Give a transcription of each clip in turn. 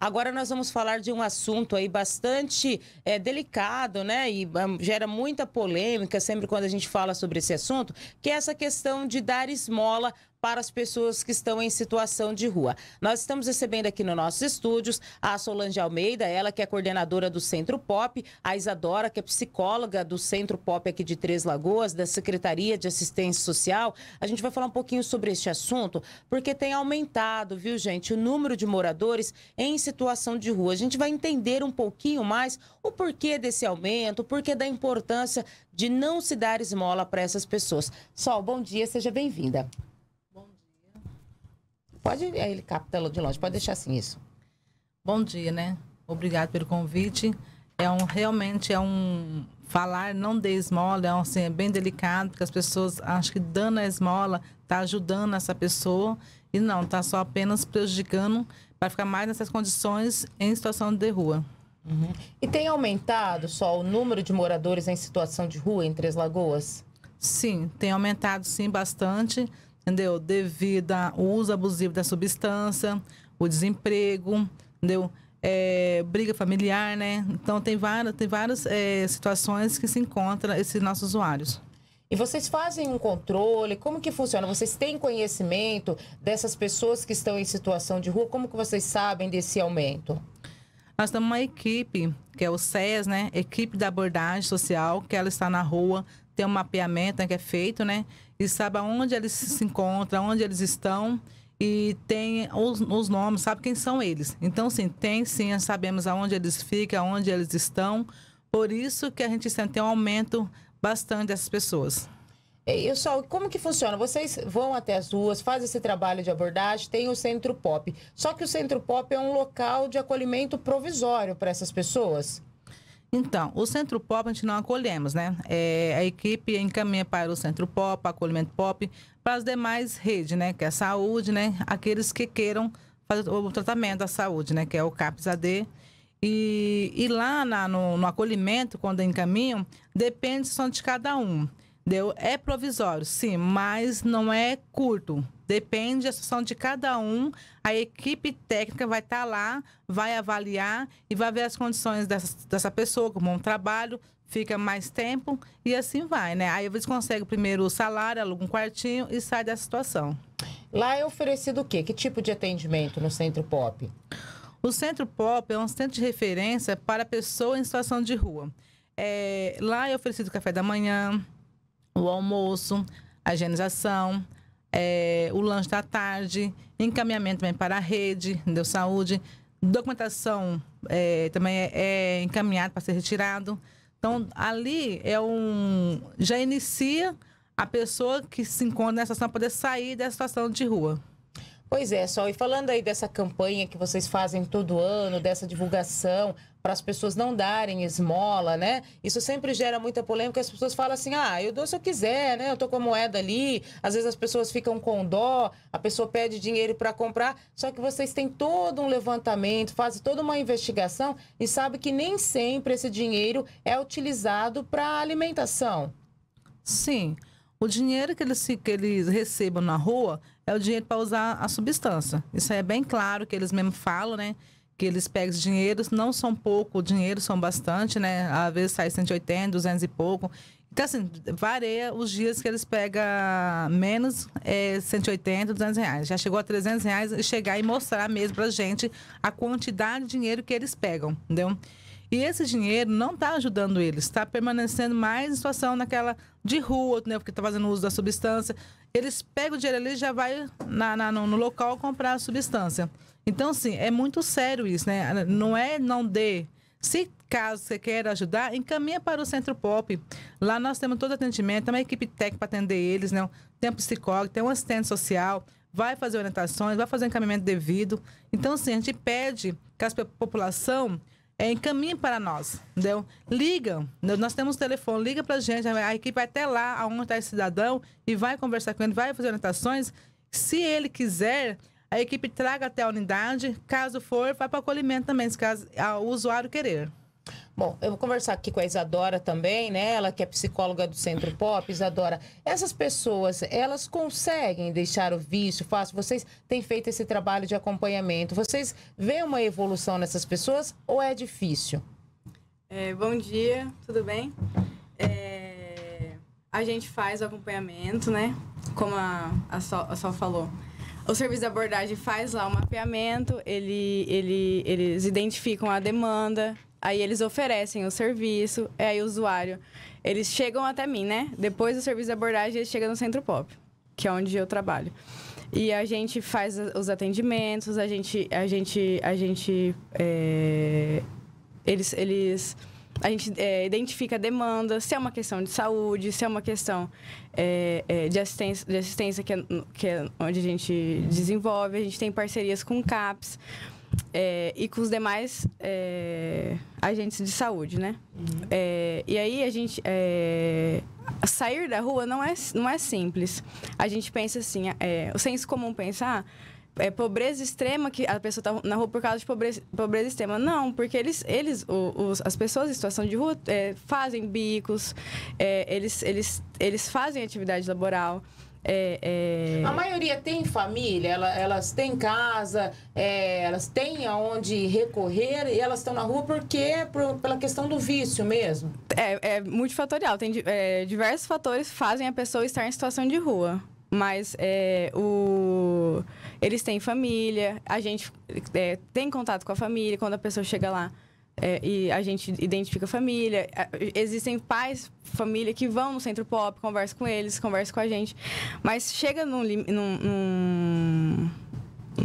Agora nós vamos falar de um assunto aí bastante é, delicado, né? E um, ah, gera muita polêmica sempre quando a gente fala sobre esse assunto, que é essa questão de dar esmola para as pessoas que estão em situação de rua. Nós estamos recebendo aqui nos nossos estúdios a Solange Almeida, ela que é coordenadora do Centro Pop, a Isadora, que é psicóloga do Centro Pop aqui de Três Lagoas, da Secretaria de Assistência Social. A gente vai falar um pouquinho sobre este assunto, porque tem aumentado, viu, gente, o número de moradores em situação de rua. A gente vai entender um pouquinho mais o porquê desse aumento, o porquê da importância de não se dar esmola para essas pessoas. Sol, bom dia, seja bem-vinda. Pode, aí ele capta de longe, pode deixar assim isso. Bom dia, né? Obrigado pelo convite. É um, realmente é um, falar não dê esmola é, assim, é bem delicado, porque as pessoas acham que dando a esmola está ajudando essa pessoa e não, está só apenas prejudicando para ficar mais nessas condições em situação de rua. Uhum. E tem aumentado só o número de moradores em situação de rua em Três Lagoas? Sim, tem aumentado sim bastante entendeu? Devido ao uso abusivo da substância, o desemprego, entendeu? É, briga familiar, né? Então tem várias, tem várias é, situações que se encontram esses nossos usuários. E vocês fazem um controle? Como que funciona? Vocês têm conhecimento dessas pessoas que estão em situação de rua? Como que vocês sabem desse aumento? Nós temos uma equipe, que é o SES, né? Equipe da abordagem social, que ela está na rua, tem um mapeamento né, que é feito, né? e sabe onde eles se encontram, onde eles estão e tem os, os, nomes, sabe quem são eles. Então, sim, tem sim, sabemos aonde eles ficam, aonde eles estão. Por isso que a gente tem um aumento bastante dessas pessoas. E só, como que funciona? Vocês vão até as ruas, fazem esse trabalho de abordagem, tem o Centro Pop. Só que o Centro Pop é um local de acolhimento provisório para essas pessoas? Então, o Centro Pop a gente não acolhemos, né? É, a equipe encaminha para o Centro Pop, acolhimento pop, para as demais redes, né? Que é a saúde, né? Aqueles que queiram fazer o tratamento da saúde, né? Que é o CAPS-AD. E, e lá na, no, no, acolhimento, quando encaminham, depende só de cada um. Deu? É provisório, sim, mas não é curto. Depende da situação de cada um. A equipe técnica vai estar tá lá, vai avaliar e vai ver as condições dessa, dessa pessoa, como um trabalho, fica mais tempo e assim vai, né? Aí você consegue primeiro o salário, aluga um quartinho e sai da situação. Lá é oferecido o quê? Que tipo de atendimento no Centro Pop? O Centro Pop é um centro de referência para pessoa em situação de rua. É, lá é oferecido o café da manhã, o almoço, a higienização, é, o lanche da tarde, encaminhamento também para a rede de saúde, documentação é, também é, é encaminhada para ser retirado. Então, ali é um. Já inicia a pessoa que se encontra nessa situação poder sair da situação de rua. Pois é, só E falando aí dessa campanha que vocês fazem todo ano, dessa divulgação, para as pessoas não darem esmola, né? Isso sempre gera muita polêmica. As pessoas falam assim: ah, eu dou se eu quiser, né? Eu tô com a moeda ali. Às vezes as pessoas ficam com dó, a pessoa pede dinheiro para comprar. Só que vocês têm todo um levantamento, fazem toda uma investigação e sabe que nem sempre esse dinheiro é utilizado para alimentação. Sim. O dinheiro que eles, que eles recebam na rua é o dinheiro para usar a substância. Isso é bem claro que eles mesmo falam, né? Que eles pegam os dinheiros, não são pouco dinheiro, são bastante, né? Às vezes sai 180, 200 e pouco. Então, assim, varia os dias que eles pegam menos é, 180, 200 reais. Já chegou a 300 reais e chegar e mostrar mesmo a gente a quantidade de dinheiro que eles pegam, entendeu? E esse dinheiro não está ajudando eles, está permanecendo mais em situação naquela de rua, né, porque está fazendo uso da substância. Eles pegam o dinheiro ali e já vai na, na, no local comprar a substância. Então, sim, é muito sério isso, né? Não é não dê. Se caso você queira ajudar, encaminha para o Centro Pop. Lá nós temos todo atendimento, tem uma equipe técnica para atender eles, né? Tem um psicólogo, tem um assistente social, vai fazer orientações, vai fazer encaminhamento devido. Então, sim, a gente pede que a população é, encaminhem para nós, entendeu? Liga, né? nós temos telefone, liga para a gente, a equipe vai até lá, aonde está esse cidadão, e vai conversar com ele, vai fazer orientações. Se ele quiser, a equipe traga até a unidade, caso for, vai para o acolhimento também, se caso o usuário querer. Bom, eu vou conversar aqui com a Isadora também, né? Ela que é psicóloga do Centro Pop. Isadora, essas pessoas, elas conseguem deixar o vício fácil? Vocês têm feito esse trabalho de acompanhamento. Vocês veem uma evolução nessas pessoas ou é difícil? É, bom dia, tudo bem? É, a gente faz o acompanhamento, né? Como a, a, Sol, a Sol falou. O serviço de abordagem faz lá o mapeamento, ele, ele, eles identificam a demanda, Aí eles oferecem o serviço, aí o usuário. Eles chegam até mim, né? Depois do serviço de abordagem, eles chegam no Centro Pop, que é onde eu trabalho. E a gente faz os atendimentos, a gente. A gente. A gente. É... Eles. eles a gente é, identifica a demanda, se é uma questão de saúde, se é uma questão é, é, de assistência, de assistência que, é, que é onde a gente desenvolve. A gente tem parcerias com CAPS é, e com os demais é, agentes de saúde, né? Uhum. É, e aí a gente é, sair da rua não é não é simples. A gente pensa assim, é, o senso comum pensa ah, é pobreza extrema que a pessoa está na rua por causa de pobreza, pobreza extrema. Não, porque eles, eles os, as pessoas em situação de rua é, fazem bicos, é, eles, eles, eles fazem atividade laboral. É, é... A maioria tem família, ela, elas têm casa, é, elas têm aonde recorrer e elas estão na rua porque é por, pela questão do vício mesmo. É, é multifatorial, tem é, diversos fatores fazem a pessoa estar em situação de rua. Mas o... eles têm família, a gente tem contato com a família quando a pessoa chega lá é, e a gente identifica família. É, existem pais, família que vão no centro pop, conversa com eles, conversa com a gente. Mas chega num, num,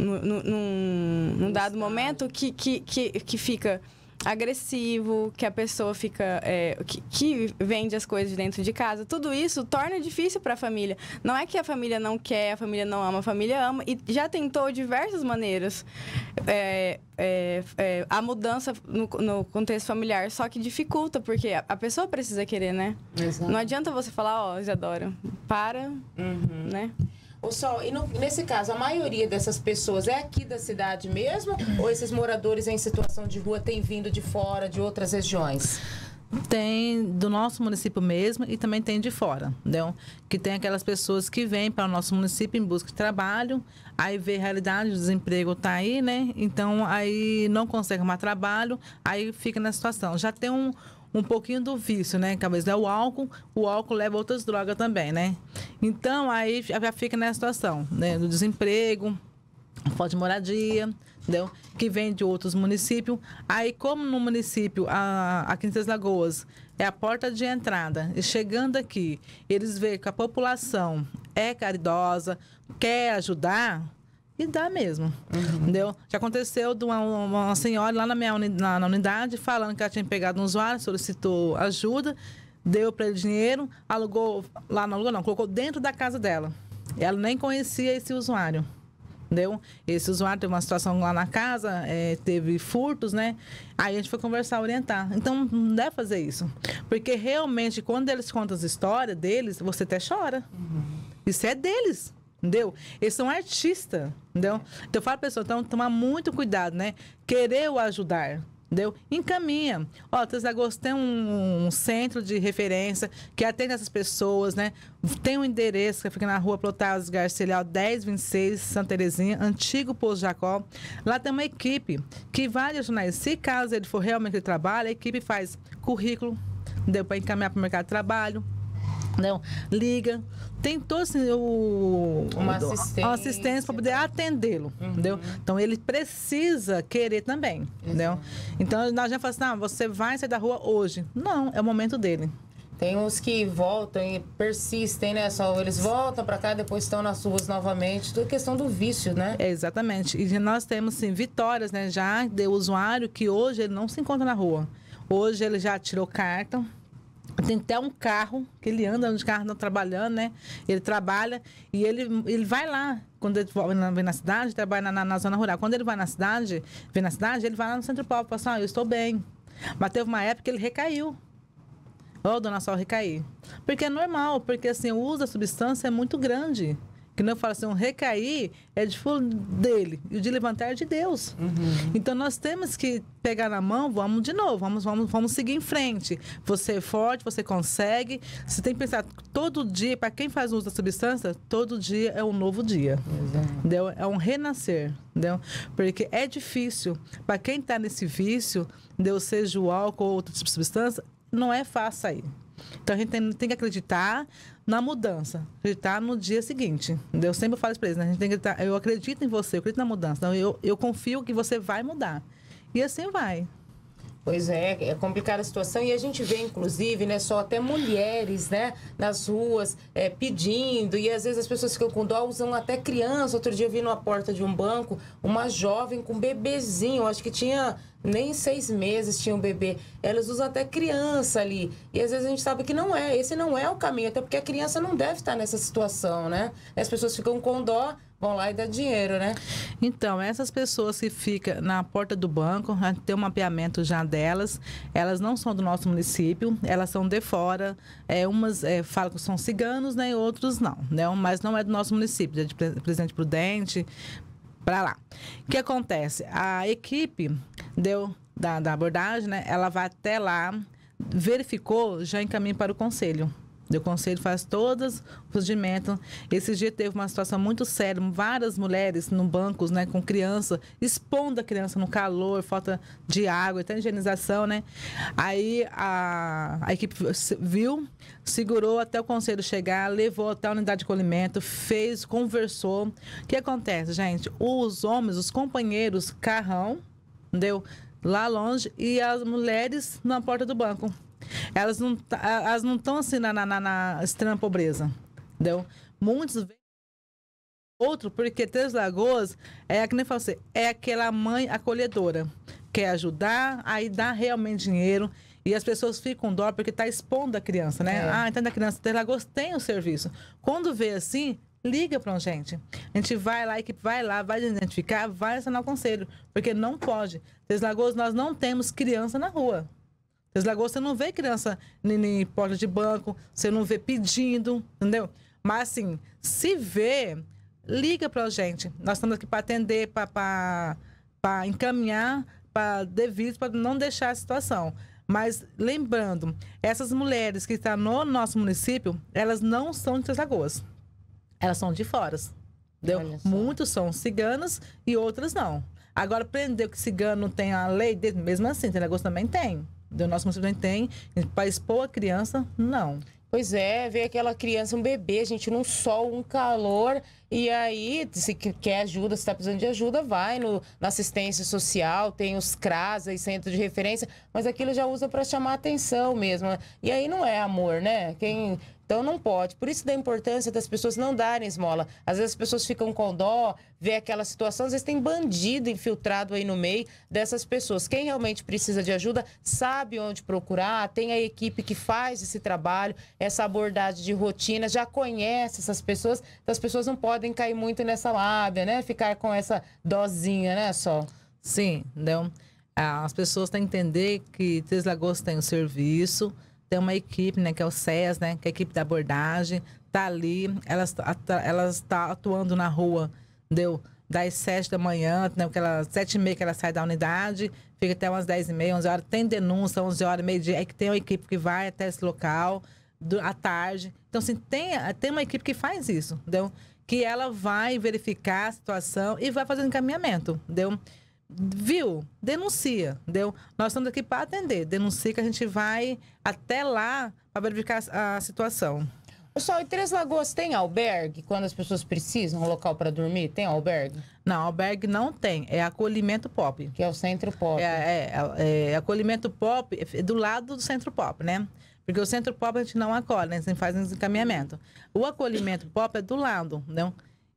num, num, num dado momento que, que, que, que fica agressivo, que a pessoa fica. É, que, que, vende as coisas dentro de casa. Tudo isso torna difícil para a família. Não é que a família não quer, a família não ama, a família ama. E já tentou diversas maneiras é, é, é, a mudança no, no, contexto familiar, só que dificulta, porque a, a pessoa precisa querer, né? Exato. Não adianta você falar, ó, oh, Isadora, para, uhum. né? O Sol, e no, nesse caso, a maioria dessas pessoas é aqui da cidade mesmo? Ou esses moradores em situação de rua têm vindo de fora, de outras regiões? Tem do nosso município mesmo e também tem de fora, entendeu? Que tem aquelas pessoas que vêm para o nosso município em busca de trabalho, aí vê a realidade, o desemprego está aí, né? Então aí não consegue mais trabalho, aí fica na situação. Já tem um, um pouquinho do vício, né? Talvez é o álcool, o álcool leva outras drogas também, né? Então aí já fica nessa situação, né? Do desemprego, falta de moradia, entendeu? Que vem de outros municípios. Aí, como no município, a, aqui em Lagoas, é a porta de entrada, e chegando aqui, eles veem que a população é caridosa, quer ajudar, e dá mesmo. Uhum. Entendeu? Já aconteceu de uma, uma senhora lá na minha unidade, na, na unidade falando que ela tinha pegado um usuário, solicitou ajuda, deu para ele dinheiro, alugou, lá não alugou, não, colocou dentro da casa dela. Ela nem conhecia esse usuário. Entendeu? Esse usuário teve uma situação lá na casa, é, teve furtos, né? Aí a gente foi conversar, orientar. Então, não deve fazer isso. Porque realmente, quando eles contam as histórias deles, você até chora. Uhum. Isso é deles entendeu? Eles são artistas, entendeu? Então eu falo, pessoal, então tomar muito cuidado, né? Querer o ajudar, entendeu? Encaminha. Ó, Três agosto tem um, um, centro de referência que atende essas pessoas, né? Tem um endereço que fica na rua Plotácio Garcelhal 1026, Santa Terezinha, antigo Poço Jacó. Lá tem uma equipe que vai ajudar. Se caso ele for realmente trabalho, a equipe faz currículo, deu para encaminhar para o mercado de trabalho, não, liga, tem assim, todo o, uma assistência, assistência para poder atendê-lo, uhum. entendeu? Então ele precisa querer também, entendeu? Então nós já fala assim, ah, você vai sair da rua hoje. Não, é o momento dele. Tem uns que voltam e persistem, né? Só eles voltam para cá, depois estão nas ruas novamente. Tudo é questão do vício, né? É, exatamente. E nós temos, sim, vitórias, né? Já de usuário que hoje ele não se encontra na rua. Hoje ele já tirou carta, tem até um carro, que ele anda nos carros não tá trabalhando, né? Ele trabalha e ele, ele vai lá. Quando ele vem na cidade, trabalha na, na, na zona rural. Quando ele vai na cidade, vem na cidade, ele vai lá no centro pobre, fala assim, ah, eu estou bem. Mas teve uma época que ele recaiu. Ó, oh, dona Sol, recair. Porque é normal, porque assim, o uso da substância é muito grande que não fala assim, um recair é de dele e o de levantar é de Deus. Uhum. Então nós temos que pegar na mão, vamos de novo, vamos, vamos, vamos seguir em frente. Você é forte, você consegue. Você tem que pensar todo dia, para quem faz uso da substância, todo dia é um novo dia. Entendeu? É um renascer, entendeu? Porque é difícil. Para quem está nesse vício, Deus seja o álcool ou outra tipo substância, não é fácil aí. Então a gente tem, tem que acreditar na mudança, acreditar no dia seguinte. Eu sempre falo isso para eles, né? A gente tem que acreditar, eu acredito em você, eu acredito na mudança. Então eu, eu confio que você vai mudar. E assim vai. Pois é, é complicada a situação e a gente vê, inclusive, né, só até mulheres, né, nas ruas é, pedindo e às vezes as pessoas ficam com dó, usam até criança. Outro dia eu vi numa porta de um banco uma jovem com um bebezinho, acho que tinha nem seis meses tinha um bebê. Elas usam até criança ali e às vezes a gente sabe que não é, esse não é o caminho, até porque a criança não deve estar nessa situação, né? As pessoas ficam com dó, Vão lá e dá dinheiro, né? Então, essas pessoas que ficam na porta do banco, tem um mapeamento já delas, elas não são do nosso município, elas são de fora. É, umas é, falam que são ciganos, né? E outros não, né? Mas não é do nosso município, é de Presidente Prudente, para lá. O que acontece? A equipe deu da, da abordagem, né? Ela vai até lá, verificou, já encaminha para o conselho. O conselho faz todos os procedimentos. Esse dia teve uma situação muito séria, várias mulheres no bancos, né, com criança, expondo a criança no calor, falta de água, até higienização, né? Aí a, a equipe viu, segurou até o conselho chegar, levou até a unidade de acolhimento, fez, conversou. O que acontece, gente? Os homens, os companheiros, carrão, entendeu? Lá longe, e as mulheres na porta do banco. Elas não tá, elas não estão assim na, na, na, extrema pobreza, entendeu? Muitos outro porque Três Lagoas é que nem assim, é aquela mãe acolhedora, quer ajudar, aí dá realmente dinheiro. E as pessoas ficam dó porque está expondo a criança, né? É. Ah, então a criança Três Lagoas tem o serviço. Quando vê assim, liga para a gente. A gente vai lá, a equipe vai lá, vai identificar, vai assinar o conselho, porque não pode. Três Lagoas, nós não temos criança na rua. Três Lagoas você não vê criança em porta de banco, você não vê pedindo, entendeu? Mas assim, se vê, liga para a gente. Nós estamos aqui para atender, para encaminhar, para devido, para não deixar a situação. Mas lembrando, essas mulheres que estão tá no nosso município, elas não são de Três Lagoas. Elas são de fora. Entendeu? Muitos são ciganos e outras não. Agora, prender que cigano tem a lei, mesmo assim, Três Lagoas também tem do nosso município tem, para expor a criança, não. Pois é, ver aquela criança, um bebê, gente, num sol, um calor. E aí, se quer ajuda, se está precisando de ajuda, vai no, na assistência social, tem os CRAS aí, centro de referência, mas aquilo já usa para chamar atenção mesmo. Né? E aí não é amor, né? Quem então não pode. Por isso da importância das pessoas não darem esmola. Às vezes as pessoas ficam com dó, vê aquela situação, às vezes tem bandido infiltrado aí no meio dessas pessoas. Quem realmente precisa de ajuda sabe onde procurar, tem a equipe que faz esse trabalho, essa abordagem de rotina, já conhece essas pessoas. Então as pessoas não podem cair muito nessa lábia, né? Ficar com essa dozinha, né, só. Sim, não. as pessoas têm que entender que Três Lagos tem um serviço tem uma equipe, né, que é o SES, né, que é a equipe da abordagem, tá ali, elas elas tá atuando na rua, deu das sete da manhã, né, que ela, sete e meia que ela sai da unidade, fica até umas dez e meia, onze horas, tem denúncia, onze horas, meio dia, é que tem uma equipe que vai até esse local, do, à tarde. Então, assim, tem, tem uma equipe que faz isso, entendeu? Que ela vai verificar a situação e vai fazendo encaminhamento, entendeu? viu, denuncia, deu. Nós estamos aqui para atender, denuncia que a gente vai até lá para verificar a situação. Pessoal, em Três Lagoas tem albergue quando as pessoas precisam, um local para dormir? Tem albergue? Não, albergue não tem. É acolhimento pop. Que é o centro pop. É, é, é, é acolhimento pop é, é do lado do centro pop, né? Porque o centro pop a gente não acolhe, né? a gente faz encaminhamento. O acolhimento pop é do lado, não? Né?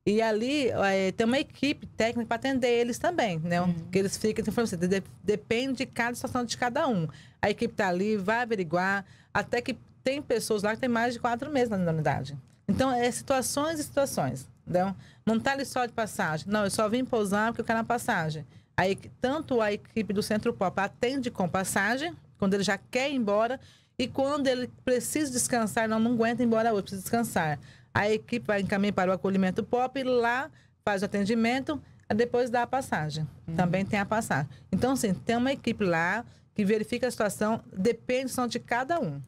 E ali é, tem uma equipe técnica para atender eles também, né? Uhum. Que eles ficam, assim, de, depende de cada situação de cada um. A equipe está ali, vai averiguar, até que tem pessoas lá que tem mais de quatro meses na unidade. Então, é situações e situações, entendeu? Não está ali só de passagem. Não, eu só vim pousar porque eu quero a passagem. Aí, tanto a equipe do Centro Pop atende com passagem, quando ele já quer ir embora, e quando ele precisa descansar, não, não aguenta ir embora hoje, precisa descansar. A equipe vai encaminhar para o acolhimento pop, lá faz o atendimento, depois dá a passagem. Uhum. Também tem a passagem. Então, sim, tem uma equipe lá que verifica a situação, depende só de cada um.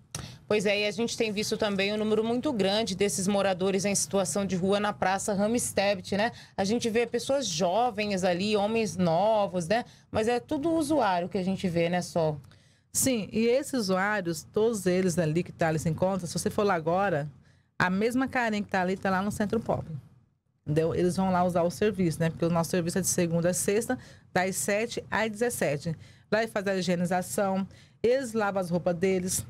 Pois é, e a gente tem visto também um número muito grande desses moradores em situação de rua na Praça Ramstebt, né? A gente vê pessoas jovens ali, homens novos, né? Mas é tudo usuário que a gente vê, né, só? Sim, e esses usuários, todos eles ali que tá, eles se encontram, se você for lá agora, a mesma Karen que tá ali, tá lá no centro pop, Entendeu? Eles vão lá usar o serviço, né? Porque o nosso serviço é de segunda a sexta, das 7 às 17. Lá fazer a higienização, eles lavam as roupas deles,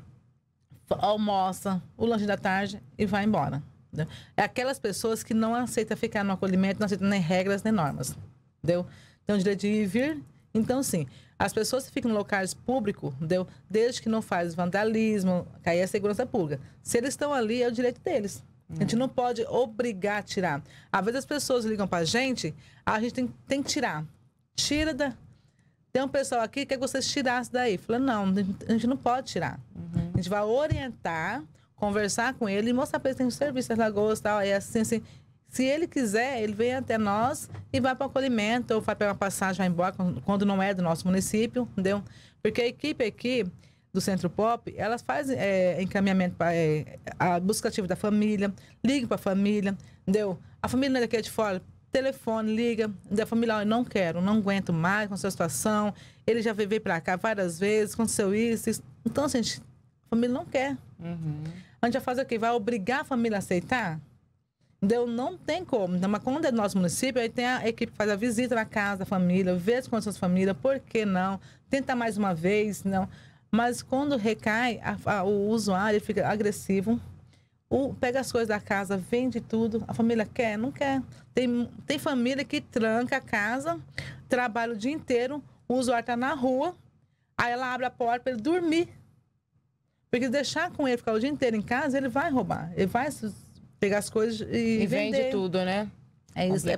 almoça, o lanche da tarde e vai embora. Entendeu? É aquelas pessoas que não aceitam ficar no acolhimento, não aceitam nem regras nem normas. Entendeu? Então, direito de ir e vir, então, sim, as pessoas que ficam em locais públicos, entendeu? desde que não fazem vandalismo, cair a é segurança pública. Se eles estão ali, é o direito deles. Hum. A gente não pode obrigar a tirar. Às vezes as pessoas ligam a gente, a gente tem, tem que tirar. Tira da. Tem um pessoal aqui que quer que vocês tirasse daí. Falando, não, a gente não pode tirar. Uhum. A gente vai orientar, conversar com ele e mostrar para ele que tem um serviço, as lagoas e tal. É assim, assim. Se ele quiser, ele vem até nós e vai para o acolhimento, ou vai para uma passagem, vai embora, quando não é do nosso município, entendeu? Porque a equipe aqui do Centro Pop, elas fazem é, encaminhamento para é, a busca ativa da família, liga para a família, entendeu? A família não é daqui é de fora, telefone, liga, da família, olha, não quero, não aguento mais com essa situação, ele já veio para cá várias vezes, aconteceu isso, isso. Então, assim, gente, a família não quer. Uhum. A gente vai fazer o quê? Vai obrigar a família a aceitar? Deu, não tem como. Então, mas quando é do nosso município, aí tem a equipe que faz a visita na casa da família, vê as condições da família, por que não? Tenta mais uma vez, não. Mas quando recai, a, a, o usuário fica agressivo, o, pega as coisas da casa, vende tudo, a família quer, não quer. Tem, tem família que tranca a casa, trabalha o dia inteiro, o usuário está na rua, aí ela abre a porta para ele dormir. Porque deixar com ele ficar o dia inteiro em casa, ele vai roubar, ele vai pegar as coisas e, e vender. vende tudo, né? É isso, é,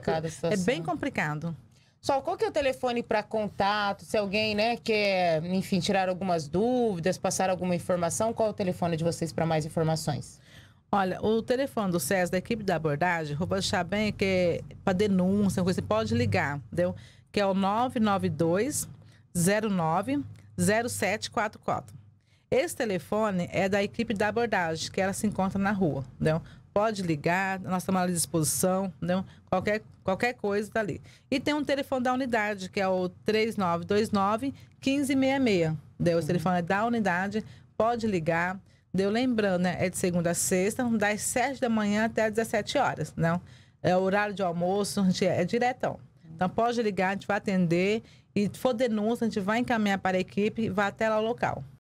é bem complicado. Sol, qual que é o telefone para contato? Se alguém, né, quer, enfim, tirar algumas dúvidas, passar alguma informação, qual é o telefone de vocês para mais informações? Olha, o telefone do SES, da equipe da abordagem, vou deixar bem, que é para denúncia, você pode ligar, entendeu? Que é o 992 09 0744. Esse telefone é da equipe da abordagem, que ela se encontra na rua, entendeu? Pode ligar, nós estamos à disposição, não? Qualquer, qualquer coisa está ali. E tem um telefone da unidade, que é o 3929 1566. Deu, uhum. O telefone é da unidade, pode ligar. Deu lembrando, né? É de segunda a sexta, das 7 da manhã até às 17 horas, não? É o horário de almoço, a gente é, é diretão. Então pode ligar, a gente vai atender. E for denúncia, a gente vai encaminhar para a equipe e vai até lá o local.